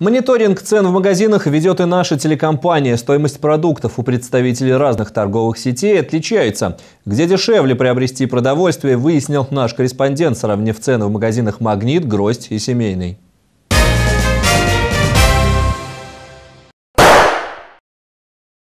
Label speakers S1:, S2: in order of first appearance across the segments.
S1: Мониторинг цен в магазинах ведет и наша телекомпания. Стоимость продуктов у представителей разных торговых сетей отличается. Где дешевле приобрести продовольствие, выяснил наш корреспондент, сравнив цены в магазинах «Магнит», «Гроздь» и «Семейный».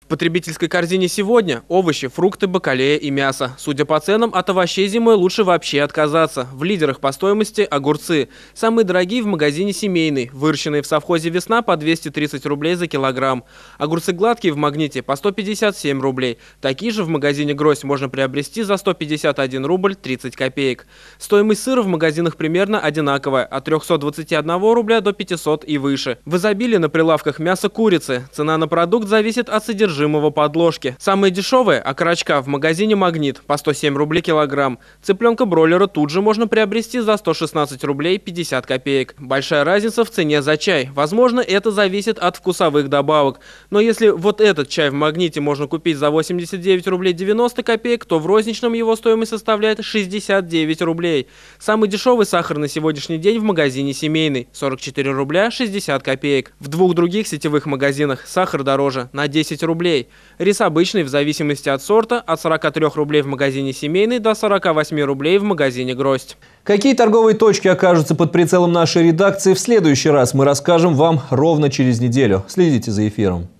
S2: потребительской корзине сегодня овощи, фрукты, бакалея и мясо. Судя по ценам, от овощей зимой лучше вообще отказаться. В лидерах по стоимости – огурцы. Самые дорогие в магазине «Семейный», выращенные в совхозе «Весна» по 230 рублей за килограмм. Огурцы гладкие в «Магните» по 157 рублей. Такие же в магазине «Грозь» можно приобрести за 151 рубль 30 копеек. Стоимость сыра в магазинах примерно одинаковая – от 321 рубля до 500 и выше. В изобилии на прилавках мясо курицы. Цена на продукт зависит от содержания содержимого подложки. Самые дешевые – окорочка в магазине «Магнит» по 107 рублей килограмм. Цыпленка бройлера тут же можно приобрести за 116 рублей 50 копеек. Большая разница в цене за чай. Возможно, это зависит от вкусовых добавок. Но если вот этот чай в «Магните» можно купить за 89 рублей 90 копеек, то в розничном его стоимость составляет 69 рублей. Самый дешевый сахар на сегодняшний день в магазине «Семейный» – 44 рубля 60 копеек. В двух других сетевых магазинах сахар дороже на 10 рублей рублей. Рис обычный в зависимости от сорта от 43 рублей в магазине «Семейный» до 48 рублей в магазине
S1: «Гроздь». Какие торговые точки окажутся под прицелом нашей редакции в следующий раз, мы расскажем вам ровно через неделю. Следите за эфиром.